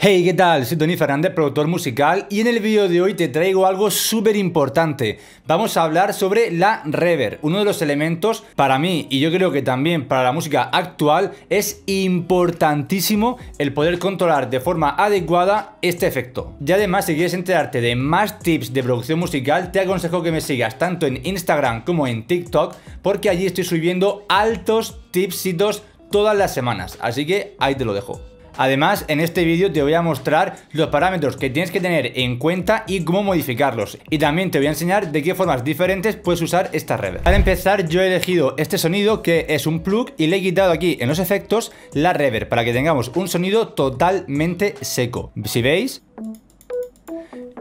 Hey, ¿qué tal? Soy Tony Fernández, productor musical, y en el vídeo de hoy te traigo algo súper importante. Vamos a hablar sobre la reverb, uno de los elementos para mí, y yo creo que también para la música actual, es importantísimo el poder controlar de forma adecuada este efecto. Y además, si quieres enterarte de más tips de producción musical, te aconsejo que me sigas tanto en Instagram como en TikTok, porque allí estoy subiendo altos tipsitos todas las semanas, así que ahí te lo dejo. Además, en este vídeo te voy a mostrar los parámetros que tienes que tener en cuenta y cómo modificarlos. Y también te voy a enseñar de qué formas diferentes puedes usar esta reverb. Para empezar, yo he elegido este sonido que es un plug y le he quitado aquí en los efectos la rever para que tengamos un sonido totalmente seco. Si veis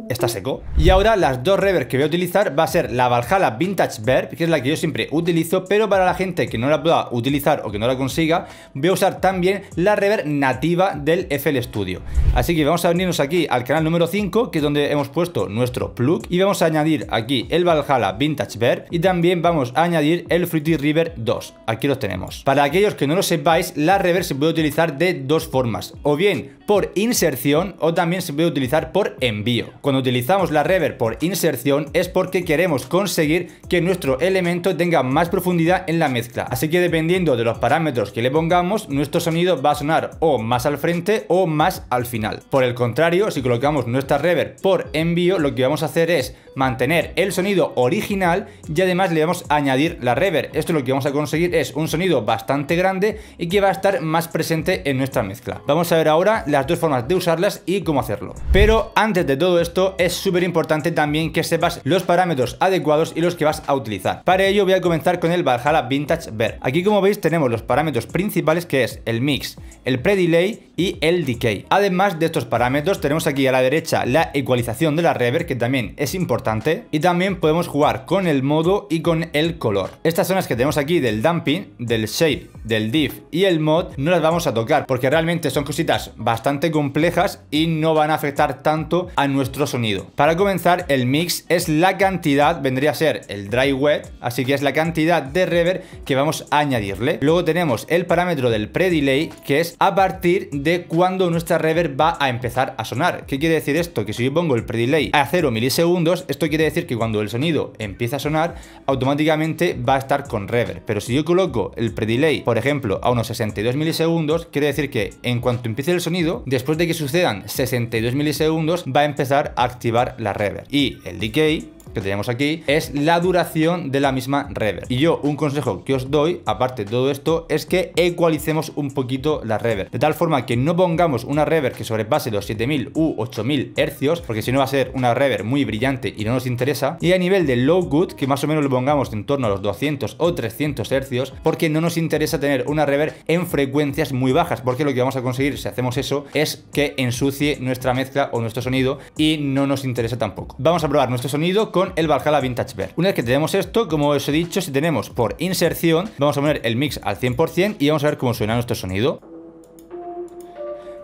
está seco. Y ahora las dos reverbs que voy a utilizar va a ser la Valhalla Vintage Verb, que es la que yo siempre utilizo, pero para la gente que no la pueda utilizar o que no la consiga, voy a usar también la reverb nativa del FL Studio. Así que vamos a venirnos aquí al canal número 5, que es donde hemos puesto nuestro plug, y vamos a añadir aquí el Valhalla Vintage Verb, y también vamos a añadir el Fruity River 2. Aquí los tenemos. Para aquellos que no lo sepáis, la reverb se puede utilizar de dos formas, o bien por inserción o también se puede utilizar por envío. Cuando utilizamos la reverb por inserción es porque queremos conseguir que nuestro elemento tenga más profundidad en la mezcla. Así que dependiendo de los parámetros que le pongamos, nuestro sonido va a sonar o más al frente o más al final. Por el contrario, si colocamos nuestra reverb por envío, lo que vamos a hacer es mantener el sonido original y además le vamos a añadir la rever. Esto lo que vamos a conseguir es un sonido bastante grande y que va a estar más presente en nuestra mezcla. Vamos a ver ahora la las dos formas de usarlas y cómo hacerlo. Pero antes de todo esto, es súper importante también que sepas los parámetros adecuados y los que vas a utilizar. Para ello voy a comenzar con el Valhalla Vintage Ver. Aquí como veis tenemos los parámetros principales que es el mix, el pre-delay y el decay. Además de estos parámetros, tenemos aquí a la derecha la ecualización de la rever que también es importante, y también podemos jugar con el modo y con el color. Estas zonas que tenemos aquí del dumping, del shape, del diff y el mod, no las vamos a tocar, porque realmente son cositas bastante complejas y no van a afectar tanto a nuestro sonido. Para comenzar, el mix es la cantidad, vendría a ser el dry wet, así que es la cantidad de rever que vamos a añadirle. Luego tenemos el parámetro del pre-delay, que es a partir de de cuando nuestra reverb va a empezar a sonar. ¿Qué quiere decir esto? Que si yo pongo el predelay a 0 milisegundos, esto quiere decir que cuando el sonido empieza a sonar, automáticamente va a estar con reverb. Pero si yo coloco el predelay, por ejemplo, a unos 62 milisegundos, quiere decir que en cuanto empiece el sonido, después de que sucedan 62 milisegundos, va a empezar a activar la reverb. Y el decay que tenemos aquí es la duración de la misma rever Y yo un consejo que os doy, aparte de todo esto, es que ecualicemos un poquito la rever De tal forma que no pongamos una rever que sobrepase los 7000 u 8000 hercios, porque si no va a ser una rever muy brillante y no nos interesa. Y a nivel de low good, que más o menos lo pongamos en torno a los 200 o 300 hercios, porque no nos interesa tener una rever en frecuencias muy bajas, porque lo que vamos a conseguir si hacemos eso es que ensucie nuestra mezcla o nuestro sonido y no nos interesa tampoco. Vamos a probar nuestro sonido con el Valhalla Vintage Bear. Una vez que tenemos esto, como os he dicho, si tenemos por inserción, vamos a poner el mix al 100% y vamos a ver cómo suena nuestro sonido.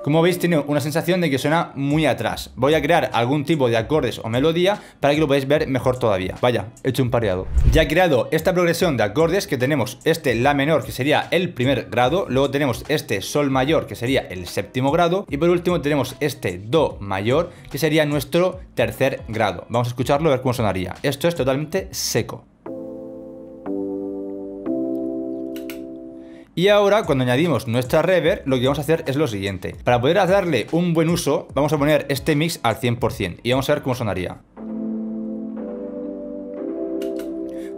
Como veis tiene una sensación de que suena muy atrás. Voy a crear algún tipo de acordes o melodía para que lo podáis ver mejor todavía. Vaya, he hecho un pareado. Ya he creado esta progresión de acordes que tenemos este La menor que sería el primer grado, luego tenemos este Sol mayor que sería el séptimo grado y por último tenemos este Do mayor que sería nuestro tercer grado. Vamos a escucharlo a ver cómo sonaría. Esto es totalmente seco. Y ahora, cuando añadimos nuestra reverb, lo que vamos a hacer es lo siguiente. Para poder darle un buen uso, vamos a poner este mix al 100% y vamos a ver cómo sonaría.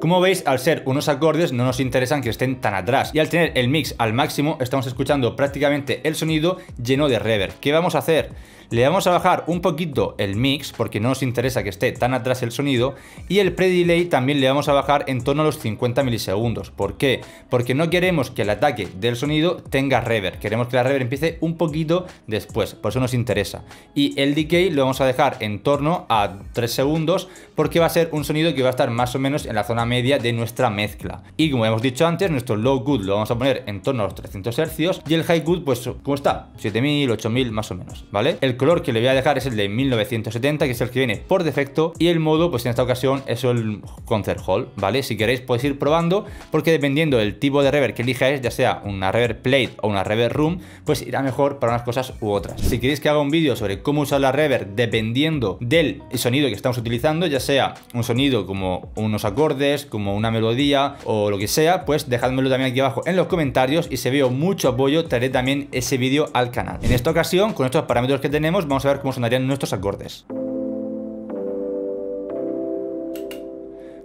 Como veis, al ser unos acordes no nos interesan que estén tan atrás y al tener el mix al máximo estamos escuchando prácticamente el sonido lleno de reverb. ¿Qué vamos a hacer? Le vamos a bajar un poquito el mix porque no nos interesa que esté tan atrás el sonido y el pre-delay también le vamos a bajar en torno a los 50 milisegundos. ¿Por qué? Porque no queremos que el ataque del sonido tenga reverb, queremos que la reverb empiece un poquito después, por eso nos interesa. Y el decay lo vamos a dejar en torno a 3 segundos porque va a ser un sonido que va a estar más o menos en la zona media de nuestra mezcla. Y como hemos dicho antes, nuestro low good lo vamos a poner en torno a los 300 Hz y el high good pues cómo está, 7000, 8000 más o menos, ¿vale? color que le voy a dejar es el de 1970, que es el que viene por defecto. Y el modo, pues en esta ocasión, es el Concert Hall, ¿vale? Si queréis podéis ir probando, porque dependiendo del tipo de reverb que elijáis, ya sea una reverb plate o una reverb room, pues irá mejor para unas cosas u otras. Si queréis que haga un vídeo sobre cómo usar la reverb dependiendo del sonido que estamos utilizando, ya sea un sonido como unos acordes, como una melodía o lo que sea, pues dejadmelo también aquí abajo en los comentarios y si veo mucho apoyo traeré también ese vídeo al canal. En esta ocasión, con estos parámetros que tenemos, vamos a ver cómo sonarían nuestros acordes.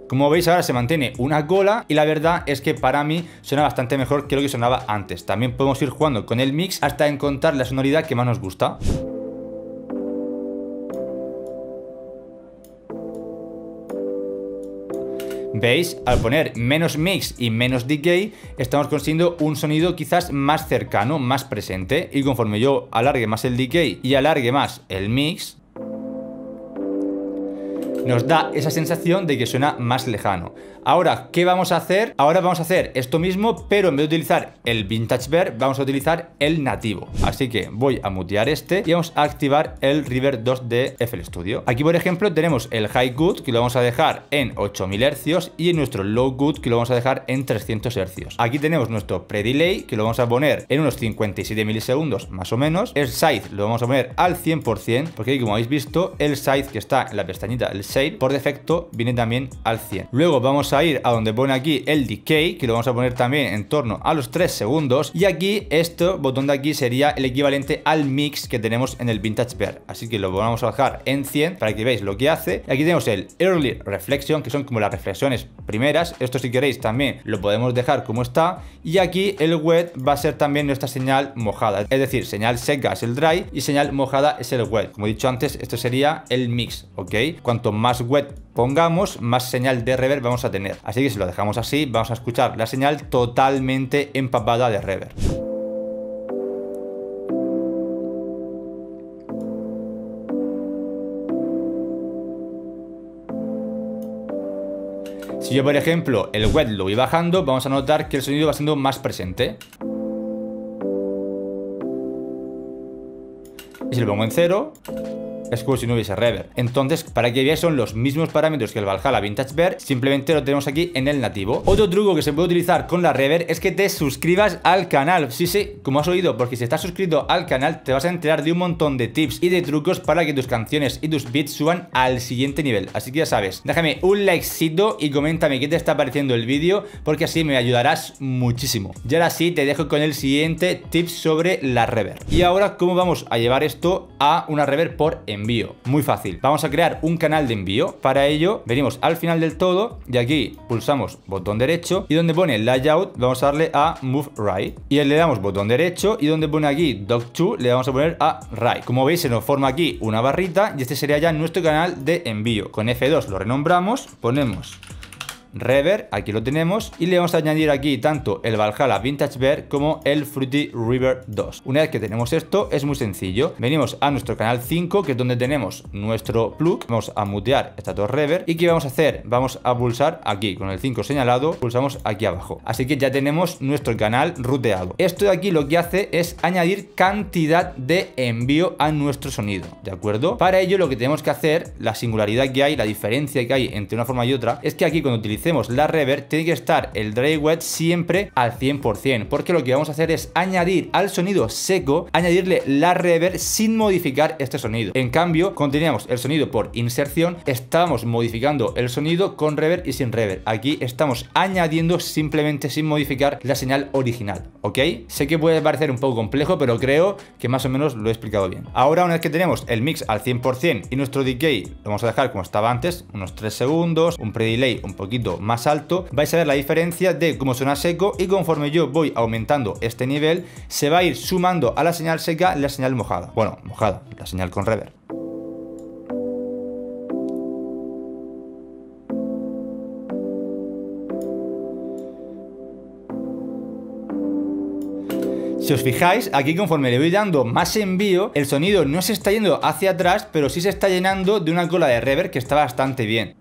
Como veis ahora se mantiene una cola y la verdad es que para mí suena bastante mejor que lo que sonaba antes. También podemos ir jugando con el mix hasta encontrar la sonoridad que más nos gusta. ¿Veis? Al poner menos mix y menos decay, estamos consiguiendo un sonido quizás más cercano, más presente. Y conforme yo alargue más el decay y alargue más el mix, nos da esa sensación de que suena más lejano. Ahora, ¿qué vamos a hacer? Ahora vamos a hacer esto mismo, pero en vez de utilizar el Vintage Bear, vamos a utilizar el nativo. Así que voy a mutear este y vamos a activar el River 2 de FL Studio. Aquí, por ejemplo, tenemos el High Good, que lo vamos a dejar en 8000 Hz, y en nuestro Low Good, que lo vamos a dejar en 300 Hz. Aquí tenemos nuestro Pre-Delay, que lo vamos a poner en unos 57 milisegundos, más o menos. El Size lo vamos a poner al 100%, porque como habéis visto, el Size que está en la pestañita, el por defecto viene también al 100. Luego vamos a ir a donde pone aquí el Decay, que lo vamos a poner también en torno a los 3 segundos. Y aquí, este botón de aquí sería el equivalente al Mix que tenemos en el Vintage Bear. Así que lo vamos a bajar en 100 para que veáis lo que hace. aquí tenemos el Early Reflection, que son como las reflexiones primeras. Esto si queréis también lo podemos dejar como está. Y aquí el Wet va a ser también nuestra señal mojada. Es decir, señal seca es el Dry y señal mojada es el Wet. Como he dicho antes, esto sería el Mix, ¿ok? Cuanto más más wet pongamos, más señal de reverb vamos a tener. Así que si lo dejamos así, vamos a escuchar la señal totalmente empapada de reverb. Si yo, por ejemplo, el wet lo voy bajando, vamos a notar que el sonido va siendo más presente. Y si lo pongo en cero, es como si no hubiese reverb. Entonces, para que veáis son los mismos parámetros que el Valhalla Vintage Bear, simplemente lo tenemos aquí en el nativo. Otro truco que se puede utilizar con la reverb es que te suscribas al canal. Sí, sí, como has oído, porque si estás suscrito al canal te vas a enterar de un montón de tips y de trucos para que tus canciones y tus beats suban al siguiente nivel. Así que ya sabes, déjame un likecito y coméntame qué te está pareciendo el vídeo, porque así me ayudarás muchísimo. Y ahora sí, te dejo con el siguiente tip sobre la Rever. Y ahora, ¿cómo vamos a llevar esto a una reverb por M envío. Muy fácil. Vamos a crear un canal de envío. Para ello, venimos al final del todo y aquí pulsamos botón derecho y donde pone layout vamos a darle a move right y le damos botón derecho y donde pone aquí doc to le vamos a poner a right. Como veis se nos forma aquí una barrita y este sería ya nuestro canal de envío. Con F2 lo renombramos, ponemos Rever, aquí lo tenemos, y le vamos a añadir aquí tanto el Valhalla Vintage Bear como el Fruity River 2. Una vez que tenemos esto, es muy sencillo. Venimos a nuestro canal 5, que es donde tenemos nuestro plug. Vamos a mutear esta dos Rever. ¿Y qué vamos a hacer? Vamos a pulsar aquí, con el 5 señalado, pulsamos aquí abajo. Así que ya tenemos nuestro canal ruteado. Esto de aquí lo que hace es añadir cantidad de envío a nuestro sonido, ¿de acuerdo? Para ello lo que tenemos que hacer, la singularidad que hay, la diferencia que hay entre una forma y otra, es que aquí cuando utilizamos hacemos la reverb, tiene que estar el dry wet siempre al 100%, porque lo que vamos a hacer es añadir al sonido seco, añadirle la reverb sin modificar este sonido. En cambio, cuando teníamos el sonido por inserción, estamos modificando el sonido con reverb y sin reverb. Aquí estamos añadiendo simplemente sin modificar la señal original, ¿ok? Sé que puede parecer un poco complejo, pero creo que más o menos lo he explicado bien. Ahora, una vez que tenemos el mix al 100% y nuestro decay lo vamos a dejar como estaba antes, unos 3 segundos, un predelay un poquito más alto, vais a ver la diferencia de cómo suena seco y conforme yo voy aumentando este nivel, se va a ir sumando a la señal seca la señal mojada. Bueno, mojada, la señal con rever Si os fijáis, aquí conforme le voy dando más envío, el sonido no se está yendo hacia atrás, pero sí se está llenando de una cola de rever que está bastante bien.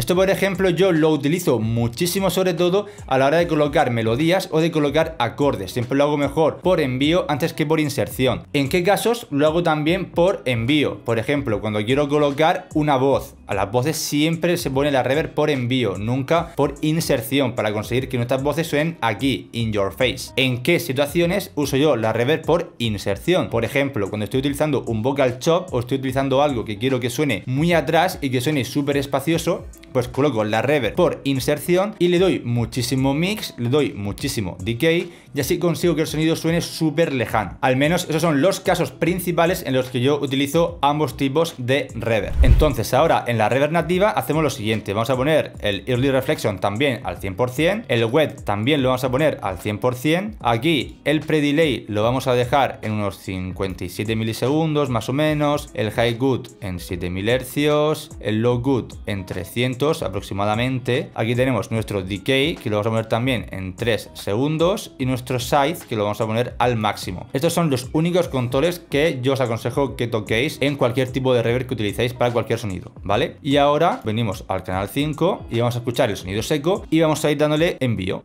Esto, por ejemplo, yo lo utilizo muchísimo, sobre todo a la hora de colocar melodías o de colocar acordes. Siempre lo hago mejor por envío antes que por inserción. ¿En qué casos lo hago también por envío? Por ejemplo, cuando quiero colocar una voz a las voces siempre se pone la reverb por envío, nunca por inserción, para conseguir que nuestras voces suenen aquí, in your face. ¿En qué situaciones uso yo la reverb por inserción? Por ejemplo, cuando estoy utilizando un vocal chop o estoy utilizando algo que quiero que suene muy atrás y que suene súper espacioso, pues coloco la reverb por inserción y le doy muchísimo mix, le doy muchísimo decay y así consigo que el sonido suene súper lejano. Al menos esos son los casos principales en los que yo utilizo ambos tipos de reverb. Entonces ahora en la nativa hacemos lo siguiente, vamos a poner el Early Reflection también al 100%, el Wet también lo vamos a poner al 100%, aquí el pre delay lo vamos a dejar en unos 57 milisegundos más o menos, el High Good en 7000 hercios, el Low Good en 300 aproximadamente, aquí tenemos nuestro Decay que lo vamos a poner también en 3 segundos y nuestro Size que lo vamos a poner al máximo. Estos son los únicos controles que yo os aconsejo que toquéis en cualquier tipo de reverb que utilicéis para cualquier sonido, ¿vale? Y ahora venimos al canal 5 y vamos a escuchar el sonido seco y vamos a ir dándole envío.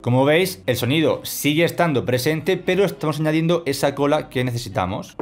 Como veis, el sonido sigue estando presente, pero estamos añadiendo esa cola que necesitamos.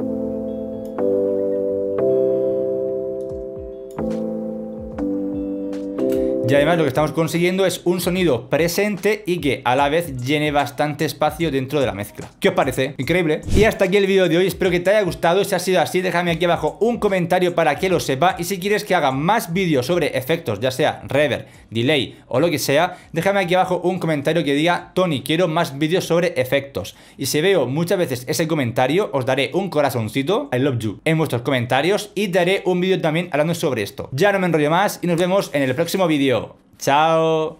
Y además lo que estamos consiguiendo es un sonido presente y que a la vez llene bastante espacio dentro de la mezcla. ¿Qué os parece? Increíble. Y hasta aquí el vídeo de hoy, espero que te haya gustado. Si ha sido así, déjame aquí abajo un comentario para que lo sepa. Y si quieres que haga más vídeos sobre efectos, ya sea reverb, delay o lo que sea, déjame aquí abajo un comentario que diga, Tony, quiero más vídeos sobre efectos. Y si veo muchas veces ese comentario, os daré un corazoncito, I love you, en vuestros comentarios y daré un vídeo también hablando sobre esto. Ya no me enrollo más y nos vemos en el próximo vídeo. Chao.